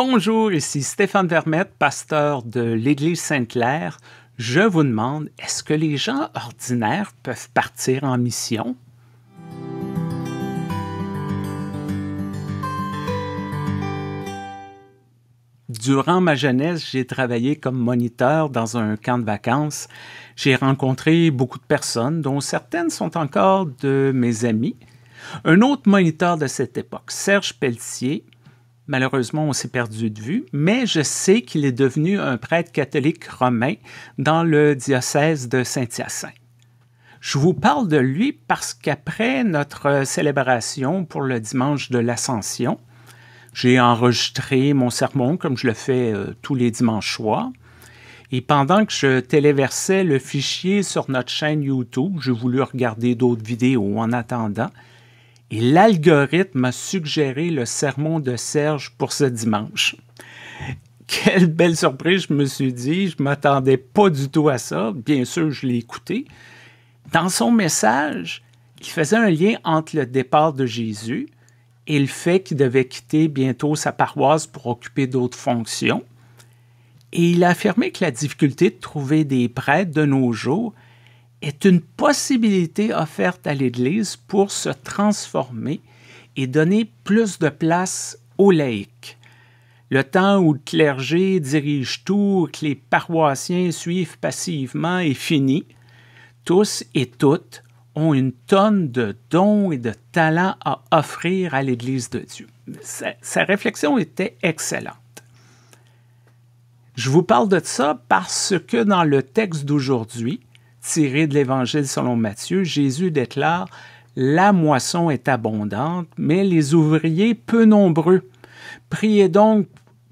Bonjour, ici Stéphane Vermette, pasteur de l'Église Sainte-Claire. Je vous demande, est-ce que les gens ordinaires peuvent partir en mission? Durant ma jeunesse, j'ai travaillé comme moniteur dans un camp de vacances. J'ai rencontré beaucoup de personnes, dont certaines sont encore de mes amis. Un autre moniteur de cette époque, Serge Pelletier, Malheureusement, on s'est perdu de vue, mais je sais qu'il est devenu un prêtre catholique romain dans le diocèse de Saint-Hyacinthe. Je vous parle de lui parce qu'après notre célébration pour le dimanche de l'Ascension, j'ai enregistré mon sermon comme je le fais euh, tous les dimanches soirs. Et pendant que je téléversais le fichier sur notre chaîne YouTube, j'ai voulu regarder d'autres vidéos en attendant, et l'algorithme a suggéré le sermon de Serge pour ce dimanche. Quelle belle surprise, je me suis dit. Je ne m'attendais pas du tout à ça. Bien sûr, je l'ai écouté. Dans son message, il faisait un lien entre le départ de Jésus et le fait qu'il devait quitter bientôt sa paroisse pour occuper d'autres fonctions. Et il a affirmé que la difficulté de trouver des prêtres de nos jours est une possibilité offerte à l'Église pour se transformer et donner plus de place aux laïcs. Le temps où le clergé dirige tout, que les paroissiens suivent passivement est fini. Tous et toutes ont une tonne de dons et de talents à offrir à l'Église de Dieu. Sa, sa réflexion était excellente. Je vous parle de ça parce que dans le texte d'aujourd'hui, tiré de l'Évangile selon Matthieu, Jésus déclare La moisson est abondante, mais les ouvriers peu nombreux. Priez donc,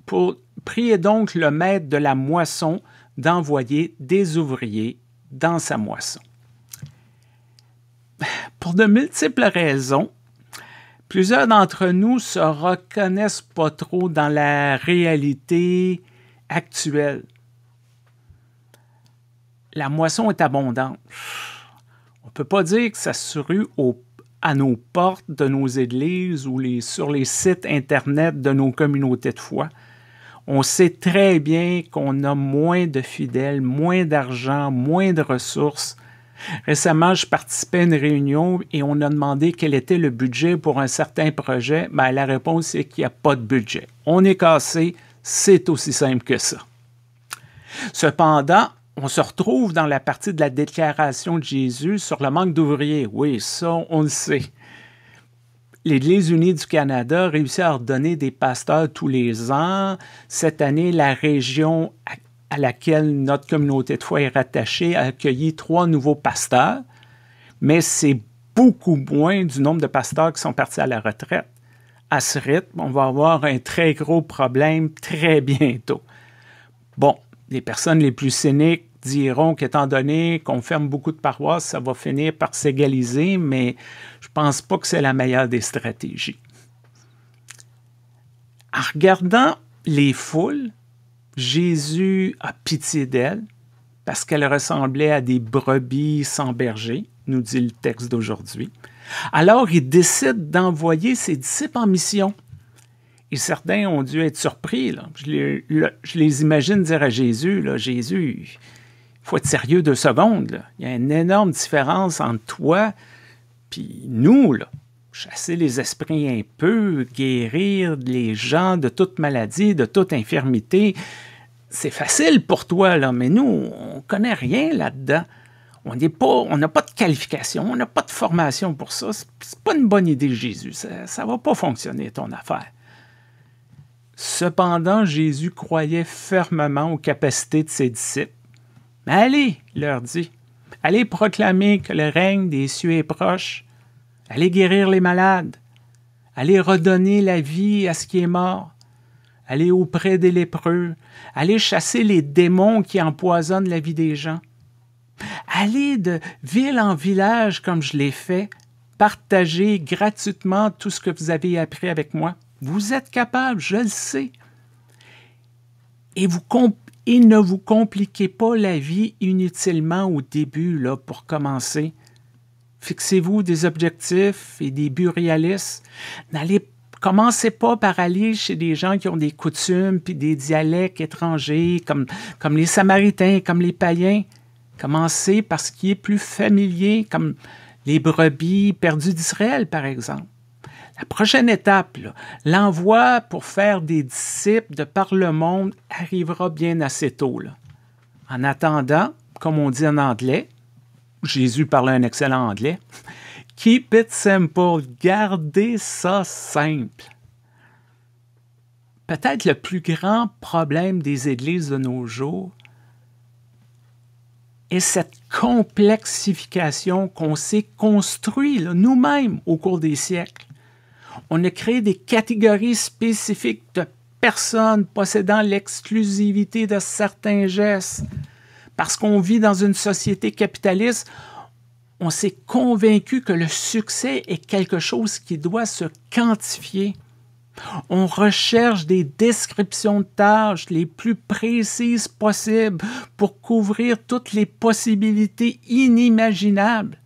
le maître de la moisson d'envoyer des ouvriers dans sa moisson. Pour de multiples raisons, plusieurs d'entre nous se reconnaissent pas trop dans la réalité actuelle la moisson est abondante. On ne peut pas dire que ça se rue à nos portes de nos églises ou sur les sites Internet de nos communautés de foi. On sait très bien qu'on a moins de fidèles, moins d'argent, moins de ressources. Récemment, je participais à une réunion et on a demandé quel était le budget pour un certain projet. Ben, la réponse est qu'il n'y a pas de budget. On est cassé, c'est aussi simple que ça. Cependant, on se retrouve dans la partie de la déclaration de Jésus sur le manque d'ouvriers. Oui, ça, on le sait. L'Église unie du Canada réussit à ordonner des pasteurs tous les ans. Cette année, la région à laquelle notre communauté de foi est rattachée a accueilli trois nouveaux pasteurs, mais c'est beaucoup moins du nombre de pasteurs qui sont partis à la retraite. À ce rythme, on va avoir un très gros problème très bientôt. Bon, les personnes les plus cyniques diront qu'étant donné qu'on ferme beaucoup de paroisses, ça va finir par s'égaliser, mais je ne pense pas que c'est la meilleure des stratégies. En regardant les foules, Jésus a pitié d'elles parce qu'elles ressemblaient à des brebis sans berger, nous dit le texte d'aujourd'hui. Alors il décide d'envoyer ses disciples en mission. Et certains ont dû être surpris. Je, les, je, les, imagine dire à Jésus, là, Jésus, faut être sérieux deux secondes. Il y a une énorme différence entre toi puis nous. Là. Chasser les esprits un peu, guérir les gens de toute maladie, de toute infirmité, c'est facile pour toi, là, mais nous, on ne connaît rien là-dedans. On n'est pas, on n'a pas de qualification, on n'a pas de formation pour ça. C'est pas une bonne idée, Jésus. Ça, ne va pas fonctionner ton affaire. Cependant, Jésus croyait fermement aux capacités de ses disciples mais allez, leur dit, allez proclamer que le règne des cieux est proche, allez guérir les malades, allez redonner la vie à ce qui est mort, allez auprès des lépreux, allez chasser les démons qui empoisonnent la vie des gens. Allez de ville en village comme je l'ai fait, partagez gratuitement tout ce que vous avez appris avec moi. Vous êtes capable, je le sais. Et vous comprenez et ne vous compliquez pas la vie inutilement au début là, pour commencer. Fixez-vous des objectifs et des buts réalistes. N'allez Commencez pas par aller chez des gens qui ont des coutumes puis des dialectes étrangers, comme, comme les Samaritains, comme les païens. Commencez par ce qui est plus familier, comme les brebis perdues d'Israël, par exemple. La prochaine étape, l'envoi pour faire des disciples de par le monde arrivera bien assez tôt. En attendant, comme on dit en anglais, Jésus parlait un excellent anglais, keep it simple, gardez ça simple. Peut-être le plus grand problème des églises de nos jours est cette complexification qu'on s'est construite nous-mêmes au cours des siècles. On a créé des catégories spécifiques de personnes possédant l'exclusivité de certains gestes. Parce qu'on vit dans une société capitaliste, on s'est convaincu que le succès est quelque chose qui doit se quantifier. On recherche des descriptions de tâches les plus précises possibles pour couvrir toutes les possibilités inimaginables.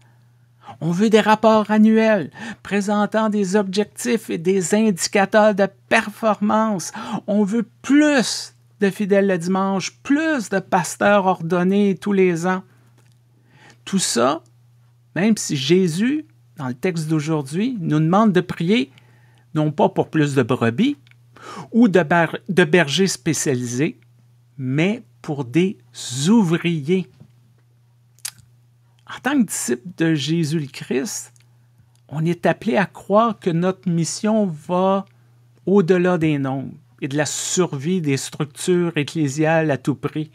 On veut des rapports annuels présentant des objectifs et des indicateurs de performance. On veut plus de fidèles le dimanche, plus de pasteurs ordonnés tous les ans. Tout ça, même si Jésus, dans le texte d'aujourd'hui, nous demande de prier non pas pour plus de brebis ou de, de bergers spécialisés, mais pour des ouvriers en tant que disciple de Jésus Christ, on est appelé à croire que notre mission va au-delà des nombres et de la survie des structures ecclésiales à tout prix,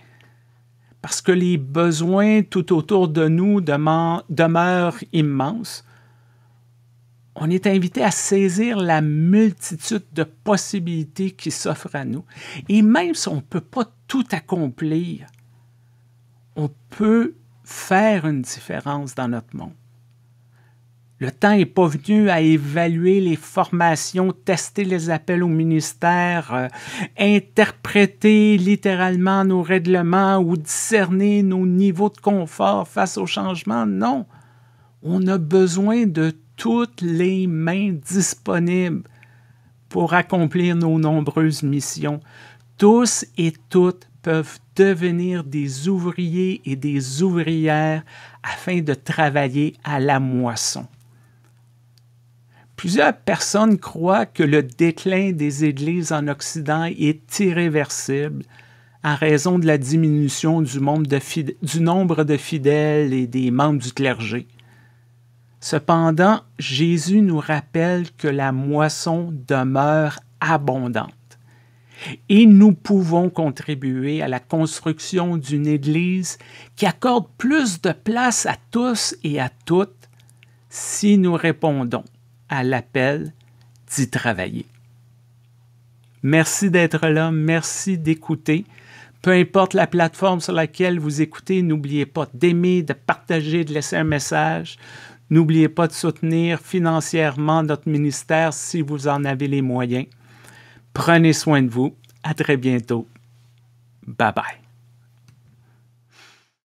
parce que les besoins tout autour de nous demeurent immenses. On est invité à saisir la multitude de possibilités qui s'offrent à nous. Et même si on ne peut pas tout accomplir, on peut faire une différence dans notre monde. Le temps n'est pas venu à évaluer les formations, tester les appels au ministère, euh, interpréter littéralement nos règlements ou discerner nos niveaux de confort face au changement. Non, on a besoin de toutes les mains disponibles pour accomplir nos nombreuses missions. Tous et toutes peuvent devenir des ouvriers et des ouvrières afin de travailler à la moisson. Plusieurs personnes croient que le déclin des Églises en Occident est irréversible en raison de la diminution du, du nombre de fidèles et des membres du clergé. Cependant, Jésus nous rappelle que la moisson demeure abondante. Et nous pouvons contribuer à la construction d'une Église qui accorde plus de place à tous et à toutes si nous répondons à l'appel d'y travailler. Merci d'être là, merci d'écouter. Peu importe la plateforme sur laquelle vous écoutez, n'oubliez pas d'aimer, de partager, de laisser un message. N'oubliez pas de soutenir financièrement notre ministère si vous en avez les moyens. Prenez soin de vous. À très bientôt. Bye bye.